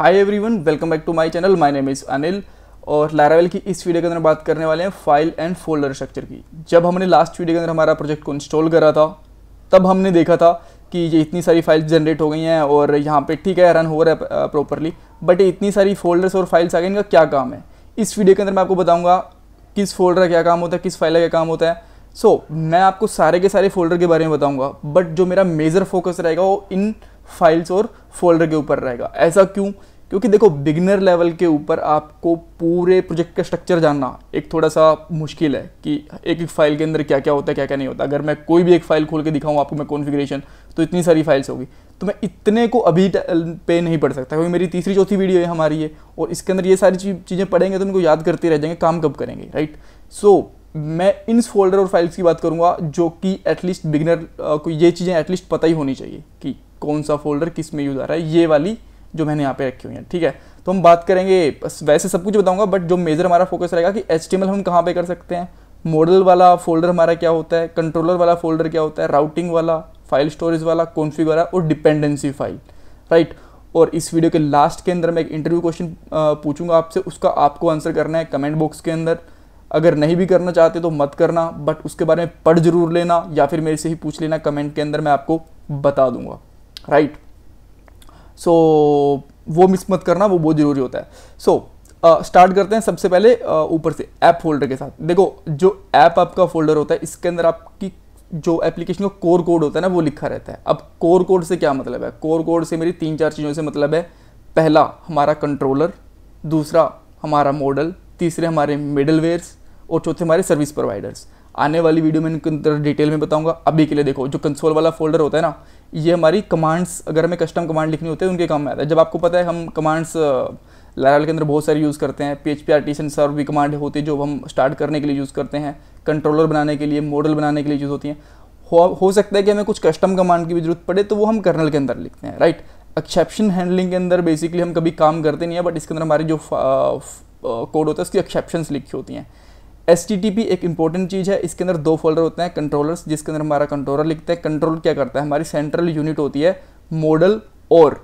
Hi everyone welcome back to my channel my name is Anil और Laravel की इस video के अंदर बात करने वाले हैं फाइल एंड फोल्डर स्ट्रक्चर की जब हमने लास्ट वीडियो के अंदर हमारा प्रोजेक्ट को इंस्टॉल करा था तब हमने देखा था कि ये इतनी सारी फाइल्स जनरेट हो गई हैं और यहाँ पे ठीक है रन हो रहा है प्रॉपरली बट इतनी सारी फोल्डर्स और फाइल्स आ गए इनका क्या काम है इस वीडियो के अंदर मैं आपको बताऊँगा किस फोल्डर का क्या काम होता है किस फाइल का क्या काम होता है सो so, मैं आपको सारे के सारे फोल्डर के बारे में बताऊँगा बट जो मेरा मेजर फोकस रहेगा वो इन फाइल्स और फोल्डर के ऊपर रहेगा ऐसा क्यों क्योंकि देखो बिगनर लेवल के ऊपर आपको पूरे प्रोजेक्ट का स्ट्रक्चर जानना एक थोड़ा सा मुश्किल है कि एक एक फाइल के अंदर क्या क्या होता है क्या क्या नहीं होता अगर मैं कोई भी एक फाइल खोल के दिखाऊँ आपको मैं कॉन्फिग्रेशन तो इतनी सारी फाइल्स होगी तो मैं इतने को अभी पे नहीं पढ़ सकता क्योंकि मेरी तीसरी चौथी वीडियो है हमारी है और इसके अंदर ये सारी चीज़ें पढ़ेंगे तो उनको याद करते रह जाएंगे काम कब करेंगे राइट सो so, मैं इन फोल्डर और फाइल्स की बात करूंगा जो कि एटलीस्ट बिगनर को ये चीज़ें एटलीस्ट पता ही होनी चाहिए कि कौन सा फोल्डर किस में यूज़ आ रहा है ये वाली जो मैंने यहाँ पे रखी हुई है ठीक है तो हम बात करेंगे वैसे सब कुछ बताऊंगा बट जो मेजर हमारा फोकस रहेगा कि एच हम कहाँ पर कर सकते हैं मॉडल वाला फोल्डर हमारा क्या होता है कंट्रोलर वाला फोल्डर क्या होता है राउटिंग वाला फाइल स्टोरेज वाला कॉन्फिग वाला और डिपेंडेंसी फाइल राइट और इस वीडियो के लास्ट के अंदर मैं एक इंटरव्यू क्वेश्चन पूछूंगा आपसे उसका आपको आंसर करना है कमेंट बॉक्स के अंदर अगर नहीं भी करना चाहते तो मत करना बट उसके बारे में पढ़ जरूर लेना या फिर मेरे से ही पूछ लेना कमेंट के अंदर मैं आपको बता दूंगा राइट सो so, वो मिस मत करना वो बहुत ज़रूरी होता है सो so, स्टार्ट uh, करते हैं सबसे पहले ऊपर uh, से ऐप फोल्डर के साथ देखो जो ऐप आपका फोल्डर होता है इसके अंदर आपकी जो एप्लीकेशन का कोर कोड होता है ना वो लिखा रहता है अब कोर कोड से क्या मतलब है कोर कोड से मेरी तीन चार चीज़ों से मतलब है पहला हमारा कंट्रोलर दूसरा हमारा मॉडल तीसरे हमारे मिडलवेयर्स और चौथे हमारे सर्विस प्रोवाइडर्स आने वाली वीडियो में इनके अंदर डिटेल में बताऊंगा अभी के लिए देखो जो कंसोल वाला फोल्डर होता है ना ये हमारी कमांड्स अगर हमें कस्टम कमांड लिखनी होती है उनके काम में आता है जब आपको पता है हम कमांड्स लाराल के अंदर बहुत सारे यूज़ करते हैं P H P T serve भी कमांड होती है जो हम स्टार्ट करने के लिए यूज़ करते हैं कंट्रोलर बनाने के लिए मॉडल बनाने के लिए यूज़ होती हैं हो, हो सकता है कि हमें कुछ कस्टम कमांड की भी जरूरत पड़े तो वो हम कर्नल के अंदर लिखते हैं राइट एक्सेप्शन हैंडलिंग के अंदर बेसिकली हम कभी काम करते नहीं है बट इसके अंदर हमारी जो कोड होता है उसकी एक्सेप्शन लिखी होती हैं एस एक इंपॉर्टेंट चीज़ है इसके अंदर दो फोल्डर होते हैं कंट्रोलर्स जिसके अंदर हमारा कंट्रोलर लिखते हैं कंट्रोल क्या करता है हमारी सेंट्रल यूनिट होती है मॉडल और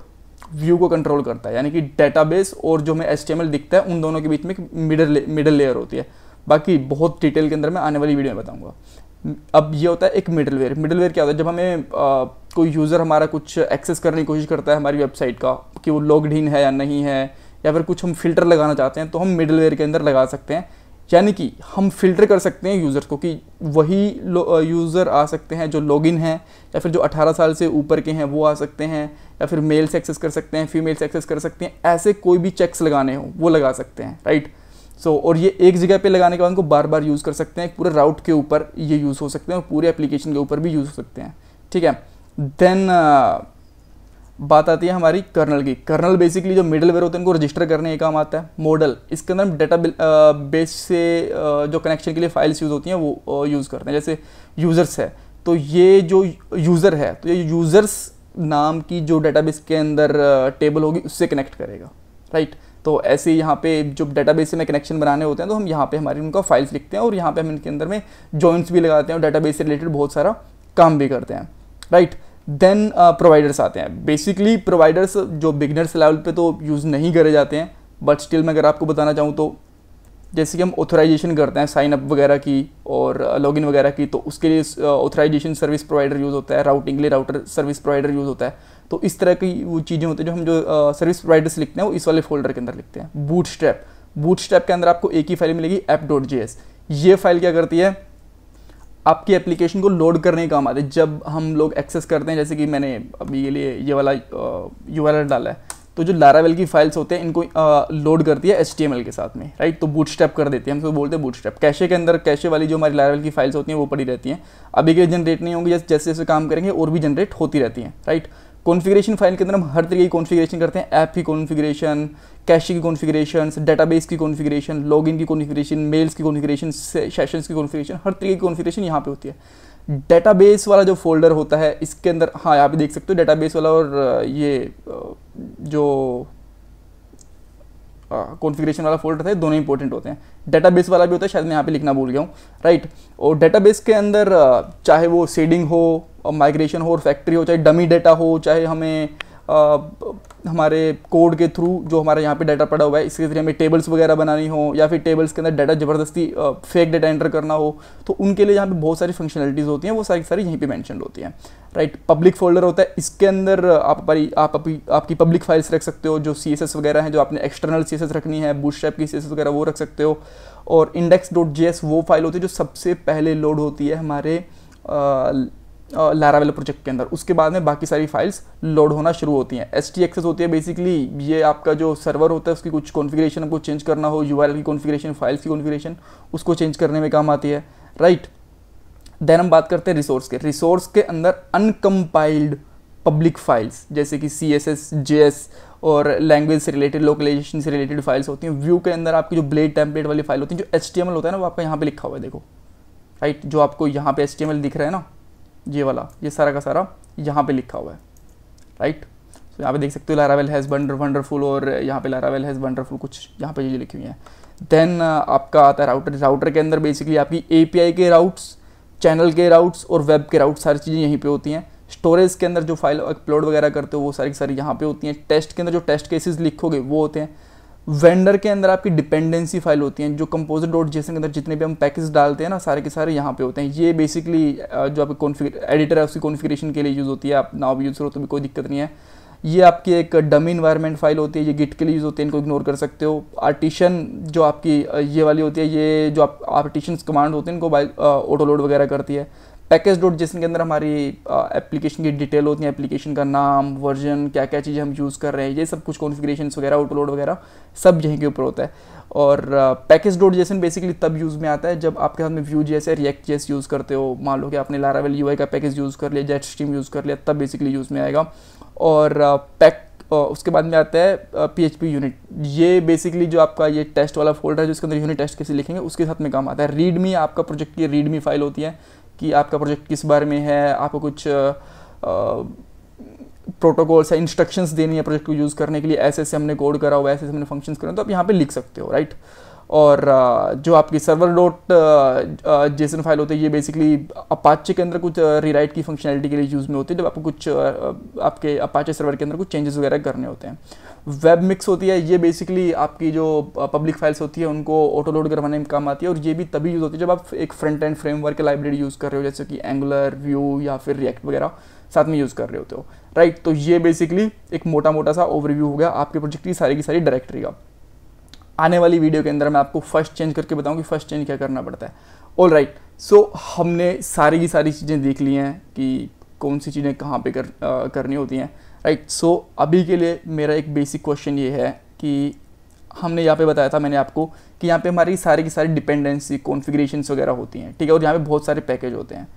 व्यू को कंट्रोल करता है यानी कि डेटाबेस और जो हमें एल दिखता है उन दोनों के बीच में एक मिडल मिडल लेयर होती है बाकी बहुत डिटेल के अंदर मैं आने वाली वीडियो में बताऊंगा अब ये होता है एक मिडल वेयर मिडल वेयर क्या होता है जब हमें आ, कोई यूज़र हमारा कुछ एक्सेस करने की कोशिश करता है हमारी वेबसाइट का कि वो लॉग्ड इन है या नहीं है या फिर कुछ हम फिल्टर लगाना चाहते हैं तो हम मिडल वेयर के अंदर लगा सकते हैं यानी कि हम फिल्टर कर सकते हैं यूज़र्स को कि वही यूज़र आ सकते हैं जो लॉगिन हैं या फिर जो 18 साल से ऊपर के हैं वो आ सकते हैं या फिर मेल्स एक्सेस कर सकते हैं फीमेल्स एक्सेस कर सकते हैं ऐसे कोई भी चेक्स लगाने हो वो लगा सकते हैं राइट सो so, और ये एक जगह पे लगाने के बाद उनको बार बार यूज़ कर सकते हैं पूरे राउट के ऊपर ये यूज़ हो सकते हैं और पूरे एप्लीकेशन के ऊपर भी यूज़ हो सकते हैं ठीक है देन uh, बात आती है हमारी कर्नल की कर्नल बेसिकली जो मिडल वेयर होते हैं उनको रजिस्टर करने का काम आता है मॉडल इसके अंदर हम डेटा बेस से जो कनेक्शन के लिए फाइल्स यूज़ होती हैं वो यूज़ करते हैं जैसे यूज़र्स है तो ये जो यूज़र है तो ये यूज़र्स नाम की जो डेटाबेस के अंदर टेबल होगी उससे कनेक्ट करेगा राइट तो ऐसे यहाँ पे जो डेटाबेस से में कनेक्शन बनाने होते हैं तो हम यहाँ पे हमारी उनका फाइल्स लिखते हैं और यहाँ पे हम इनके अंदर में जॉइंट्स भी लगाते हैं और डेटाबेस से रिलेटेड बहुत सारा काम भी करते हैं right right? Then providers uh, आते हैं बेसिकली प्रोवाइडर्स जो बिगनर्स लेवल पे तो यूज़ नहीं करे जाते हैं बट स्टिल मैं अगर आपको बताना चाहूँ तो जैसे कि हम ऑथोराइजेशन करते हैं साइन अप वगैरह की और लॉगिन uh, वगैरह की तो उसके लिए ऑथोराइजेशन सर्विस प्रोवाइडर यूज़ होता है राउटिंग लिए राउटर सर्विस प्रोवाइडर यूज़ होता है तो इस तरह की वो चीज़ें होती हैं जो हम जो सर्विस uh, प्रोवाइडर्स लिखते हैं वो इस वाले फोल्डर के अंदर लिखते हैं बूट स्ट्रैप बूट के अंदर आपको एक ही फाइल मिलेगी एप डॉट जी एस ये फाइल क्या करती है आपकी एप्लीकेशन को लोड करने के काम आते हैं जब हम लोग एक्सेस करते हैं जैसे कि मैंने अभी ये लिए ये वाला यू डाला है तो जो लारावेल की फाइल्स होते हैं इनको लोड करती है एच के साथ में राइट तो बूट स्टेप कर देती है हम सब बोलते हैं बूट स्टेप कैशे के अंदर कैशे वाली जो हमारी लारावेल की फाइल्स होती हैं वो पड़ी रहती हैं अभी के जनरेट नहीं होंगी जैसे जैसे काम करेंगे और भी जनरेट होती रहती हैं राइट कॉन्फ़िगरेशन फाइल के अंदर हम हर तरीके की कॉन्फ़िगरेशन करते हैं ऐप की कॉन्फ़िगरेशन कैश की कॉन्फ़िगरेशन डेटाबेस की कॉन्फ़िगरेशन लॉगिन की कॉन्फ़िगरेशन मेल्स की कॉन्फ़िगरेशन सेशंस की कॉन्फ़िगरेशन हर तरीके की कॉन्फ़िगरेशन यहाँ पे होती है डेटाबेस वाला जो फोल्डर होता है इसके अंदर हाँ आप देख सकते हो डेटाबेस वाला और ये जो कॉन्फ़िगरेशन हाँ, वाला फोल्डर था दोनों इंपॉर्टेंट होते हैं डेटाबेस वाला भी होता है शायद मैं यहाँ पे लिखना भूल गया हूँ राइट और डेटाबेस के अंदर चाहे वो सेडिंग हो माइग्रेशन हो और फैक्ट्री हो चाहे डमी डेटा हो चाहे हमें आ, हमारे कोड के थ्रू जो हमारे यहाँ पे डाटा पड़ा हुआ है इसके ज़रिए हमें टेबल्स वगैरह बनानी हो या फिर टेबल्स के अंदर डाटा ज़बरदस्ती फेक डाटा एंटर करना हो तो उनके लिए यहाँ पे बहुत सारी फंक्शनलिटीज़ होती हैं वो सारी सारी यहीं पे मैंशन होती हैं राइट पब्लिक फोल्डर होता है इसके अंदर आप अपनी आप अपनी आपकी पब्लिक फाइल्स रख सकते हो जो सी वगैरह हैं जो आपने एक्सटर्नल सी रखनी है बूटस्ट्रैप की सी वगैरह वो रख सकते हो और इंडेक्स वो फाइल होती है जो सबसे पहले लोड होती है हमारे लारावेल प्रोजेक्ट के अंदर उसके बाद में बाकी सारी फाइल्स लोड होना शुरू होती हैं एस टी एक्सेस होती है बेसिकली ये आपका जो सर्वर होता है उसकी कुछ कॉन्फ़िगरेशन आपको चेंज करना हो यू की कॉन्फ़िगरेशन फाइल्स की कॉन्फ़िगरेशन उसको चेंज करने में काम आती है राइट right. देन हम बात करते हैं रिसोर्स के रिसोर्स के अंदर अनकम्पाइल्ड पब्लिक फाइल्स जैसे कि C S S J S और लैंग्वेज से रिलेटेड लोकलाइजेशन से रिलेटेड फाइल्स होती हैं व्यू के अंदर आपकी जो ब्लेड टैम्पलेट वाली फाइल होती है जो एच होता है ना वो आपका यहाँ पे लिखा हुआ है देखो राइट right? जो आपको यहाँ पे एच दिख रहा है ना ये वाला ये सारा का सारा यहाँ पे लिखा हुआ है राइट सो यहाँ पे देख सकते हो लारावेल हैज़ वंडर वंडरफुल और यहाँ पे लारावेल हैज़ वंडरफुल कुछ यहाँ पे चीज़ें लिखी हुई है देन uh, आपका आता है राउटर राउटर के अंदर बेसिकली आपकी ए के राउट्स चैनल के राउट्स और वेब के राउट्स सारी चीज़ें यहीं पर होती हैं स्टोरेज के अंदर जो फाइल अपलोड वगैरह करते हो वो सारी सारी यहाँ पे होती हैं टेस्ट के अंदर जो टेस्ट केसेस लिखोगे वो होते हैं वेंडर के अंदर आपकी डिपेंडेंसी फाइल होती हैं जो कंपोजर डॉट जेसन के अंदर जितने भी हम पैकेज डालते हैं ना सारे के सारे यहाँ पे होते हैं ये बेसिकली जो आपके कॉन्फिग एडिटर है उसकी कॉन्फिग्रेशन के लिए यूज़ होती है आप नाव भी यूज़ करो तो भी कोई दिक्कत नहीं है ये आपकी एक डमी इन्वायरमेंट फाइल होती है ये गिट के लिए यूज़ होती है इनको इग्नोर कर सकते हो आर्टिशन जो आपकी ये वाली होती है ये जो आप आर्टिशन कमांड होते हैं इनको बाई लोड वगैरह करती है पैकेज डॉट के अंदर हमारी एप्लीकेशन की डिटेल होती है एप्लीकेशन का नाम वर्जन क्या क्या चीज़ें हम यूज़ कर रहे हैं ये सब कुछ कॉन्फिग्रेशन वगैरह आउटलोड वगैरह सब यहीं के ऊपर होता है और पैकेज डॉट जेसन बेसिकली तब यूज़ में आता है जब आपके हाथ में व्यू जैसे रिएक्ट जेस यूज़ करते हो मान लो कि आपने लारावेल यू का पैकेज यूज़ कर लिया जेट स्ट्रीम यूज़ कर लिया तब बेसिकली यूज़ में आएगा और पैक उसके बाद में आता है पी एच पी यूनिट ये बेसिकली जो आपका ये टेस्ट वाला फोल्डर है जिसके अंदर यूनिट टेस्ट कैसे लिखेंगे उसके साथ में काम आता है रीडमी आपका प्रोजेक्ट की रीडमी फाइल होती है कि आपका प्रोजेक्ट किस बारे में है आपको कुछ प्रोटोकॉल्स या इंस्ट्रक्शंस देनी है प्रोजेक्ट को यूज़ करने के लिए ऐसे ऐसे हमने कोड करा हुआ ऐसे ऐसे हमने फंक्शंस करे तो आप यहाँ पे लिख सकते हो राइट right? और जो आपकी सर्वर डॉट जेसन फाइल होते हैं ये बेसिकली अपाचे के अंदर कुछ रीराइट की फंक्शनैलिटी के लिए यूज़ में होती है जब आपको कुछ आपके अपाचे सर्वर के अंदर कुछ चेंजेस वगैरह करने होते हैं वेब मिक्स होती है ये बेसिकली आपकी जो पब्लिक फाइल्स होती है उनको ऑटो लोड करवाने में काम आती है और ये भी तभी यूज़ होती है जब आप एक front end framework library use कर रहे हो जैसे कि एंगुलर व्यू या फिर रिएक्ट वगैरह साथ में यूज़ कर रहे होते हो राइट तो ये बेसिकली एक मोटा मोटा सा ओवरव्यू हो गया आपके प्रोजेक्ट की सारी की सारी डायरेक्टरी का आने वाली वीडियो के अंदर मैं आपको फर्स्ट चेंज करके बताऊँ कि फर्स्ट चेंज क्या करना पड़ता है ऑल राइट सो हमने सारी की सारी चीज़ें देख ली हैं कि कौन सी चीज़ें कहाँ पे कर आ, करनी होती हैं राइट सो अभी के लिए मेरा एक बेसिक क्वेश्चन ये है कि हमने यहाँ पे बताया था मैंने आपको कि यहाँ पे हमारी सारी की सारी डिपेंडेंसी कॉन्फ़िगरेशन वगैरह होती हैं ठीक है और यहाँ पे बहुत सारे पैकेज होते हैं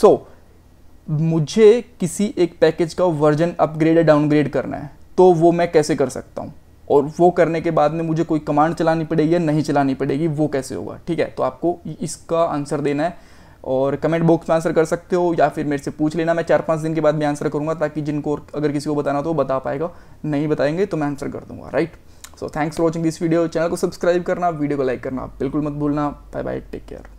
सो so, मुझे किसी एक पैकेज का वर्जन अपग्रेड या डाउनग्रेड करना है तो वो मैं कैसे कर सकता हूँ और वो करने के बाद में मुझे कोई कमांड चलानी पड़ेगी या नहीं चलानी पड़ेगी वो कैसे होगा ठीक है तो आपको इसका आंसर देना है और कमेंट बॉक्स में आंसर कर सकते हो या फिर मेरे से पूछ लेना मैं चार पाँच दिन के बाद भी आंसर करूँगा ताकि जिनको अगर किसी को बताना तो वो बता पाएगा नहीं बताएंगे तो मैं आंसर कर दूँगा right so thanks for watching this video channel को सब्सक्राइब करना वीडियो को लाइक करना बिल्कुल मत भूलना बाय बाय टेक केयर